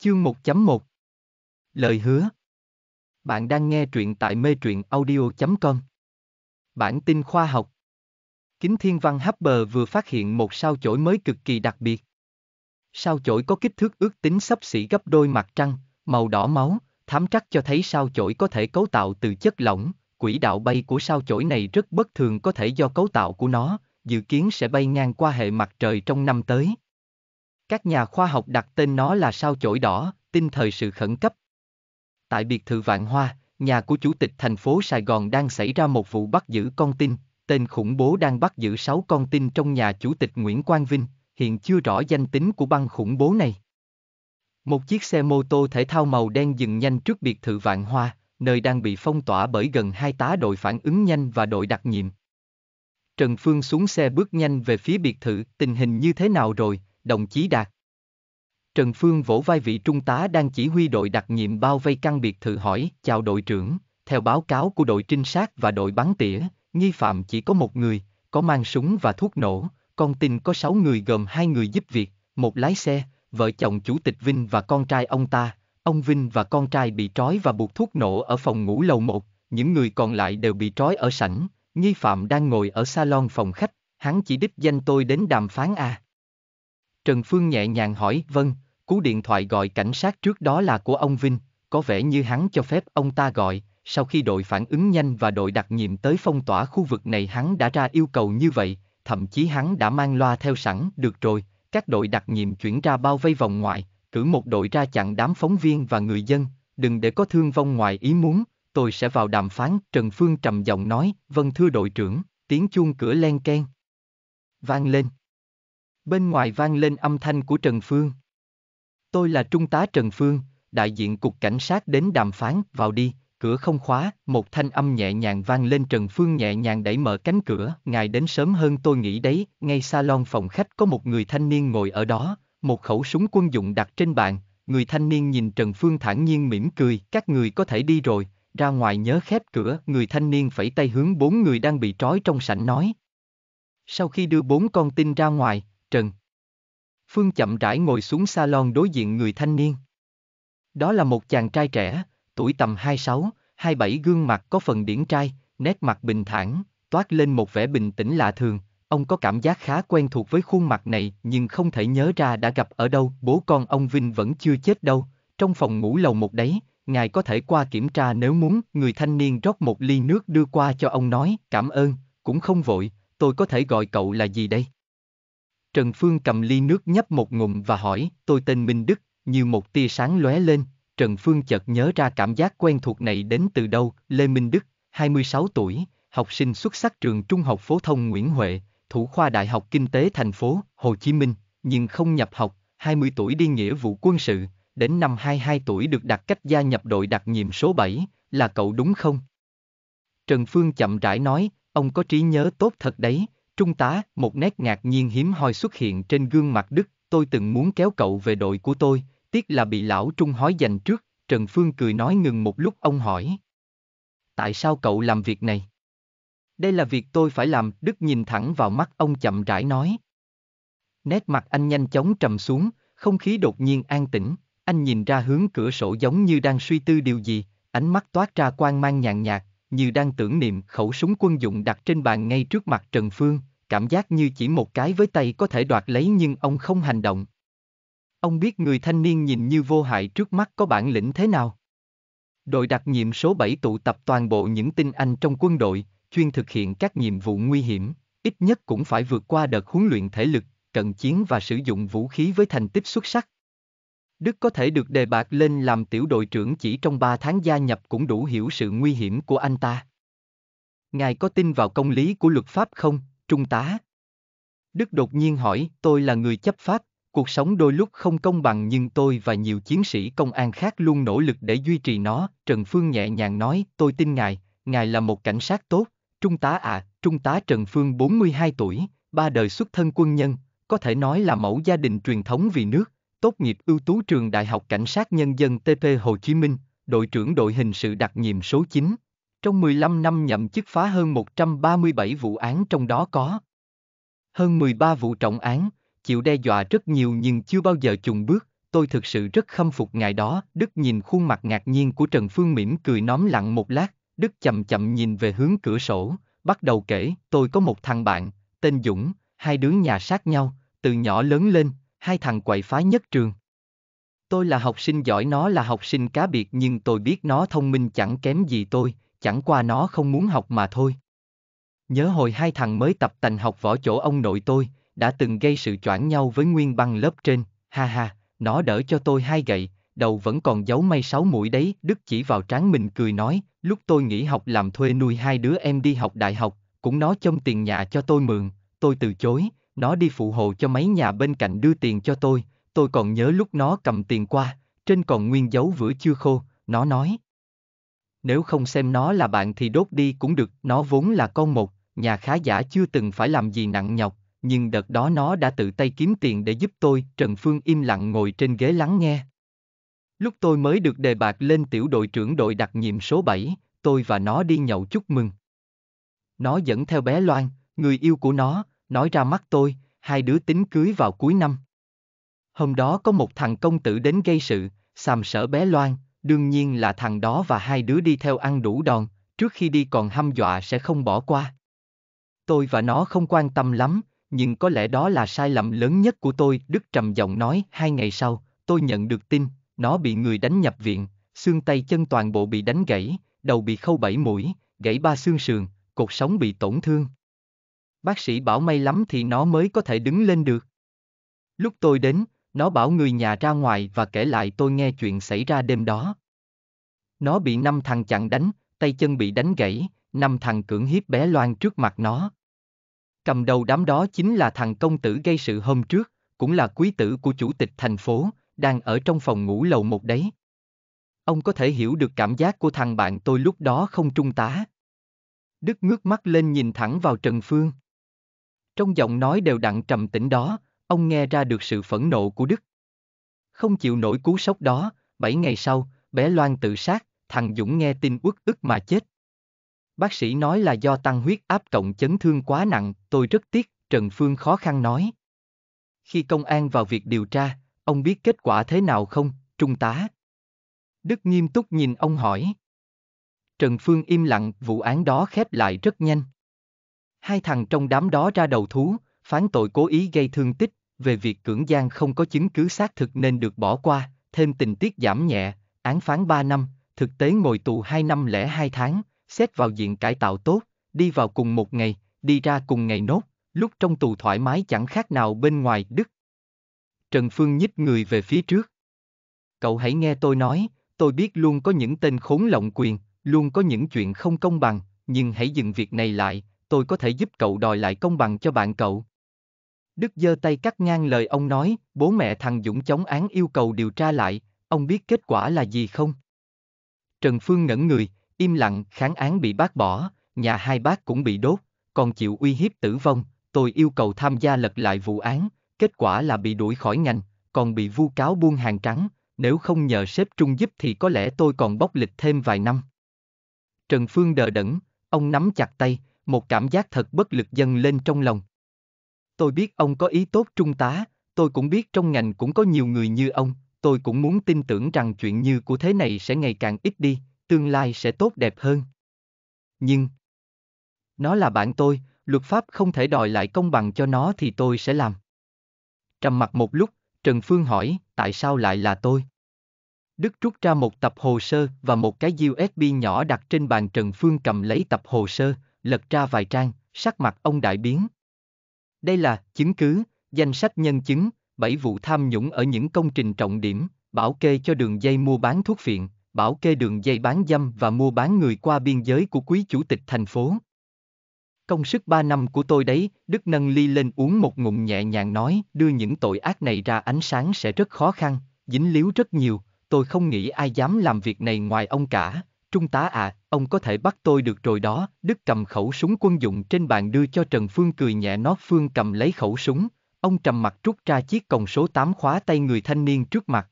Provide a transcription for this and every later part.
Chương 1.1 Lời hứa Bạn đang nghe truyện tại mê truyện audio.com Bản tin khoa học Kính thiên văn Hubble vừa phát hiện một sao chổi mới cực kỳ đặc biệt. Sao chổi có kích thước ước tính sấp xỉ gấp đôi mặt trăng, màu đỏ máu, thám trắc cho thấy sao chổi có thể cấu tạo từ chất lỏng, quỹ đạo bay của sao chổi này rất bất thường có thể do cấu tạo của nó, dự kiến sẽ bay ngang qua hệ mặt trời trong năm tới. Các nhà khoa học đặt tên nó là sao chổi đỏ, tin thời sự khẩn cấp. Tại biệt thự Vạn Hoa, nhà của chủ tịch thành phố Sài Gòn đang xảy ra một vụ bắt giữ con tin, tên khủng bố đang bắt giữ 6 con tin trong nhà chủ tịch Nguyễn Quang Vinh, hiện chưa rõ danh tính của băng khủng bố này. Một chiếc xe mô tô thể thao màu đen dừng nhanh trước biệt thự Vạn Hoa, nơi đang bị phong tỏa bởi gần hai tá đội phản ứng nhanh và đội đặc nhiệm. Trần Phương xuống xe bước nhanh về phía biệt thự, tình hình như thế nào rồi, đồng chí Đạt. Trần Phương vỗ vai vị trung tá đang chỉ huy đội đặc nhiệm bao vây căn biệt thự hỏi, chào đội trưởng, theo báo cáo của đội trinh sát và đội bắn tỉa, nghi phạm chỉ có một người, có mang súng và thuốc nổ, con tin có sáu người gồm hai người giúp việc, một lái xe, vợ chồng chủ tịch Vinh và con trai ông ta, ông Vinh và con trai bị trói và buộc thuốc nổ ở phòng ngủ lầu một, những người còn lại đều bị trói ở sảnh, nghi phạm đang ngồi ở salon phòng khách, hắn chỉ đích danh tôi đến đàm phán à. Trần Phương nhẹ nhàng hỏi, vâng, cú điện thoại gọi cảnh sát trước đó là của ông Vinh, có vẻ như hắn cho phép ông ta gọi, sau khi đội phản ứng nhanh và đội đặc nhiệm tới phong tỏa khu vực này hắn đã ra yêu cầu như vậy, thậm chí hắn đã mang loa theo sẵn, được rồi, các đội đặc nhiệm chuyển ra bao vây vòng ngoài, cử một đội ra chặn đám phóng viên và người dân, đừng để có thương vong ngoài ý muốn, tôi sẽ vào đàm phán, Trần Phương trầm giọng nói, vâng thưa đội trưởng, tiếng chuông cửa len ken. Vang lên. Bên ngoài vang lên âm thanh của Trần Phương. Tôi là Trung tá Trần Phương, đại diện cục cảnh sát đến đàm phán, vào đi, cửa không khóa, một thanh âm nhẹ nhàng vang lên Trần Phương nhẹ nhàng đẩy mở cánh cửa, ngài đến sớm hơn tôi nghĩ đấy, ngay salon phòng khách có một người thanh niên ngồi ở đó, một khẩu súng quân dụng đặt trên bàn, người thanh niên nhìn Trần Phương thản nhiên mỉm cười, các người có thể đi rồi, ra ngoài nhớ khép cửa, người thanh niên phẩy tay hướng bốn người đang bị trói trong sảnh nói. Sau khi đưa bốn con tin ra ngoài, Trần. Phương chậm rãi ngồi xuống salon đối diện người thanh niên. Đó là một chàng trai trẻ, tuổi tầm 26, 27 gương mặt có phần điển trai, nét mặt bình thản, toát lên một vẻ bình tĩnh lạ thường. Ông có cảm giác khá quen thuộc với khuôn mặt này nhưng không thể nhớ ra đã gặp ở đâu. Bố con ông Vinh vẫn chưa chết đâu, trong phòng ngủ lầu một đấy, ngài có thể qua kiểm tra nếu muốn. Người thanh niên rót một ly nước đưa qua cho ông nói, cảm ơn, cũng không vội, tôi có thể gọi cậu là gì đây? Trần Phương cầm ly nước nhấp một ngụm và hỏi, tôi tên Minh Đức, như một tia sáng lóe lên, Trần Phương chợt nhớ ra cảm giác quen thuộc này đến từ đâu, Lê Minh Đức, 26 tuổi, học sinh xuất sắc trường Trung học phổ thông Nguyễn Huệ, thủ khoa Đại học Kinh tế thành phố Hồ Chí Minh, nhưng không nhập học, 20 tuổi đi nghĩa vụ quân sự, đến năm 22 tuổi được đặt cách gia nhập đội đặc nhiệm số 7, là cậu đúng không? Trần Phương chậm rãi nói, ông có trí nhớ tốt thật đấy, Trung tá, một nét ngạc nhiên hiếm hoi xuất hiện trên gương mặt Đức, tôi từng muốn kéo cậu về đội của tôi, tiếc là bị lão Trung hói giành trước, Trần Phương cười nói ngừng một lúc ông hỏi. Tại sao cậu làm việc này? Đây là việc tôi phải làm, Đức nhìn thẳng vào mắt ông chậm rãi nói. Nét mặt anh nhanh chóng trầm xuống, không khí đột nhiên an tĩnh, anh nhìn ra hướng cửa sổ giống như đang suy tư điều gì, ánh mắt toát ra quan mang nhàn nhạt, như đang tưởng niệm khẩu súng quân dụng đặt trên bàn ngay trước mặt Trần Phương, cảm giác như chỉ một cái với tay có thể đoạt lấy nhưng ông không hành động. Ông biết người thanh niên nhìn như vô hại trước mắt có bản lĩnh thế nào. Đội đặc nhiệm số 7 tụ tập toàn bộ những tinh anh trong quân đội, chuyên thực hiện các nhiệm vụ nguy hiểm, ít nhất cũng phải vượt qua đợt huấn luyện thể lực, cận chiến và sử dụng vũ khí với thành tích xuất sắc. Đức có thể được đề bạt lên làm tiểu đội trưởng chỉ trong 3 tháng gia nhập cũng đủ hiểu sự nguy hiểm của anh ta. Ngài có tin vào công lý của luật pháp không, trung tá? Đức đột nhiên hỏi, tôi là người chấp pháp, cuộc sống đôi lúc không công bằng nhưng tôi và nhiều chiến sĩ công an khác luôn nỗ lực để duy trì nó, Trần Phương nhẹ nhàng nói, tôi tin ngài, ngài là một cảnh sát tốt, trung tá ạ, à, trung tá Trần Phương 42 tuổi, ba đời xuất thân quân nhân, có thể nói là mẫu gia đình truyền thống vì nước, tốt nghiệp ưu tú trường Đại học Cảnh sát Nhân dân TP Hồ Chí Minh, đội trưởng đội hình sự đặc nhiệm số 9. Trong 15 năm nhậm chức phá hơn 137 vụ án trong đó có hơn 13 vụ trọng án, chịu đe dọa rất nhiều nhưng chưa bao giờ chùng bước, tôi thực sự rất khâm phục ngài đó. Đức nhìn khuôn mặt ngạc nhiên của Trần Phương mỉm cười nóm lặng một lát, Đức chậm chậm nhìn về hướng cửa sổ, bắt đầu kể, tôi có một thằng bạn, tên Dũng, hai đứa nhà sát nhau, từ nhỏ lớn lên, hai thằng quậy phá nhất trường. Tôi là học sinh giỏi nó là học sinh cá biệt nhưng tôi biết nó thông minh chẳng kém gì tôi, chẳng qua nó không muốn học mà thôi. Nhớ hồi hai thằng mới tập tành học võ chỗ ông nội tôi, đã từng gây sự choảng nhau với nguyên băng lớp trên, ha ha, nó đỡ cho tôi hai gậy, đầu vẫn còn giấu may sáu mũi đấy, Đức chỉ vào trán mình cười nói, lúc tôi nghỉ học làm thuê nuôi hai đứa em đi học đại học, cũng nó trong tiền nhà cho tôi mượn, tôi từ chối, nó đi phụ hộ cho mấy nhà bên cạnh đưa tiền cho tôi, tôi còn nhớ lúc nó cầm tiền qua, trên còn nguyên dấu vữa chưa khô, nó nói. Nếu không xem nó là bạn thì đốt đi cũng được, nó vốn là con một, nhà khá giả chưa từng phải làm gì nặng nhọc, nhưng đợt đó nó đã tự tay kiếm tiền để giúp tôi, Trần Phương im lặng ngồi trên ghế lắng nghe. Lúc tôi mới được đề bạc lên tiểu đội trưởng đội đặc nhiệm số 7, tôi và nó đi nhậu chúc mừng. Nó dẫn theo bé Loan, người yêu của nó, nói ra mắt tôi, hai đứa tính cưới vào cuối năm. Hôm đó có một thằng công tử đến gây sự, xàm sở bé Loan, đương nhiên là thằng đó và hai đứa đi theo ăn đủ đòn, trước khi đi còn hăm dọa sẽ không bỏ qua. Tôi và nó không quan tâm lắm, nhưng có lẽ đó là sai lầm lớn nhất của tôi, Đức trầm giọng nói, hai ngày sau, tôi nhận được tin, nó bị người đánh nhập viện, xương tay chân toàn bộ bị đánh gãy, đầu bị khâu bảy mũi, gãy ba xương sườn, cột sống bị tổn thương bác sĩ bảo may lắm thì nó mới có thể đứng lên được. Lúc tôi đến, nó bảo người nhà ra ngoài và kể lại tôi nghe chuyện xảy ra đêm đó. Nó bị năm thằng chặn đánh, tay chân bị đánh gãy, năm thằng cưỡng hiếp bé Loan trước mặt nó. Cầm đầu đám đó chính là thằng công tử gây sự hôm trước, cũng là quý tử của chủ tịch thành phố, đang ở trong phòng ngủ lầu một đấy. Ông có thể hiểu được cảm giác của thằng bạn tôi lúc đó không trung tá. Đức ngước mắt lên nhìn thẳng vào Trần Phương. Trong giọng nói đều đặn trầm tĩnh đó, ông nghe ra được sự phẫn nộ của Đức. Không chịu nổi cú sốc đó, bảy ngày sau, bé Loan tự sát, thằng Dũng nghe tin uất ức mà chết. Bác sĩ nói là do tăng huyết áp cộng chấn thương quá nặng, tôi rất tiếc, Trần Phương khó khăn nói. Khi công an vào việc điều tra, ông biết kết quả thế nào không, trung tá? Đức nghiêm túc nhìn ông hỏi. Trần Phương im lặng, vụ án đó khép lại rất nhanh. Hai thằng trong đám đó ra đầu thú, phán tội cố ý gây thương tích, về việc cưỡng gian không có chứng cứ xác thực nên được bỏ qua, thêm tình tiết giảm nhẹ, án phán 3 năm, thực tế ngồi tù 2 năm lẻ 2 tháng, xét vào diện cải tạo tốt, đi vào cùng một ngày, đi ra cùng ngày nốt, lúc trong tù thoải mái chẳng khác nào bên ngoài Đức. Trần Phương nhích người về phía trước. Cậu hãy nghe tôi nói, tôi biết luôn có những tên khốn lộng quyền, luôn có những chuyện không công bằng, nhưng hãy dừng việc này lại, tôi có thể giúp cậu đòi lại công bằng cho bạn cậu. Đức giơ tay cắt ngang lời ông nói, bố mẹ thằng Dũng chống án yêu cầu điều tra lại, ông biết kết quả là gì không? Trần Phương ngẩn người, im lặng, kháng án bị bác bỏ, nhà hai bác cũng bị đốt, còn chịu uy hiếp tử vong, tôi yêu cầu tham gia lật lại vụ án, kết quả là bị đuổi khỏi ngành, còn bị vu cáo buôn hàng trắng, nếu không nhờ sếp trung giúp thì có lẽ tôi còn bóc lịch thêm vài năm. Trần Phương đờ đẫn, ông nắm chặt tay, một cảm giác thật bất lực dâng lên trong lòng. Tôi biết ông có ý tốt trung tá, tôi cũng biết trong ngành cũng có nhiều người như ông, tôi cũng muốn tin tưởng rằng chuyện như của thế này sẽ ngày càng ít đi, tương lai sẽ tốt đẹp hơn. Nhưng, nó là bạn tôi, luật pháp không thể đòi lại công bằng cho nó thì tôi sẽ làm. Trầm mặt một lúc, Trần Phương hỏi, tại sao lại là tôi? Đức rút ra một tập hồ sơ và một cái USB nhỏ đặt trên bàn Trần Phương cầm lấy tập hồ sơ, lật ra vài trang, sắc mặt ông đại biến. Đây là chứng cứ, danh sách nhân chứng, bảy vụ tham nhũng ở những công trình trọng điểm, bảo kê cho đường dây mua bán thuốc phiện, bảo kê đường dây bán dâm và mua bán người qua biên giới của quý chủ tịch thành phố. Công sức 3 năm của tôi đấy, Đức nâng ly lên uống một ngụm nhẹ nhàng nói, đưa những tội ác này ra ánh sáng sẽ rất khó khăn, dính líu rất nhiều, tôi không nghĩ ai dám làm việc này ngoài ông cả, trung tá à, ông có thể bắt tôi được rồi đó, Đức cầm khẩu súng quân dụng trên bàn đưa cho Trần Phương cười nhẹ nót Phương cầm lấy khẩu súng, ông trầm mặt rút ra chiếc còng số 8 khóa tay người thanh niên trước mặt.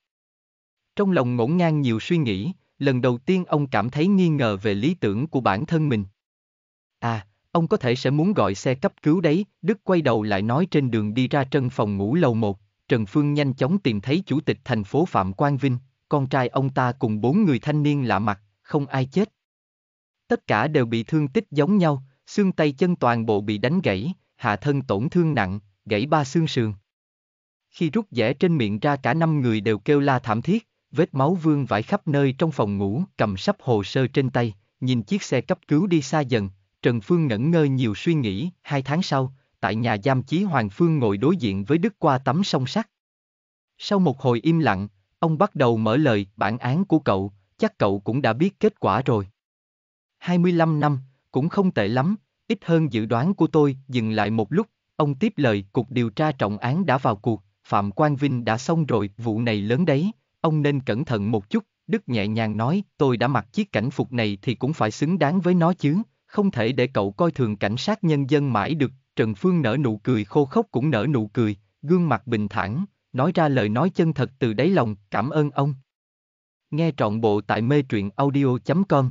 Trong lòng ngổn ngang nhiều suy nghĩ, lần đầu tiên ông cảm thấy nghi ngờ về lý tưởng của bản thân mình. À, ông có thể sẽ muốn gọi xe cấp cứu đấy, Đức quay đầu lại nói trên đường đi ra trân phòng ngủ lầu 1, Trần Phương nhanh chóng tìm thấy chủ tịch thành phố Phạm Quang Vinh, con trai ông ta cùng bốn người thanh niên lạ mặt, không ai chết, Tất cả đều bị thương tích giống nhau, xương tay chân toàn bộ bị đánh gãy, hạ thân tổn thương nặng, gãy ba xương sườn. Khi rút dẻ trên miệng ra cả năm người đều kêu la thảm thiết, vết máu vương vãi khắp nơi trong phòng ngủ, cầm sắp hồ sơ trên tay, nhìn chiếc xe cấp cứu đi xa dần, Trần Phương ngẩn ngơ nhiều suy nghĩ, hai tháng sau, tại nhà giam Chí Hoàng Phương ngồi đối diện với Đức qua tắm song sắt. Sau một hồi im lặng, ông bắt đầu mở lời bản án của cậu, chắc cậu cũng đã biết kết quả rồi. 25 năm, cũng không tệ lắm, ít hơn dự đoán của tôi, dừng lại một lúc, ông tiếp lời, cục điều tra trọng án đã vào cuộc, Phạm Quang Vinh đã xong rồi, vụ này lớn đấy, ông nên cẩn thận một chút, Đức nhẹ nhàng nói, tôi đã mặc chiếc cảnh phục này thì cũng phải xứng đáng với nó chứ, không thể để cậu coi thường cảnh sát nhân dân mãi được, Trần Phương nở nụ cười khô khốc cũng nở nụ cười, gương mặt bình thản, nói ra lời nói chân thật từ đáy lòng, cảm ơn ông. Nghe trọn bộ tại mê truyện audio.com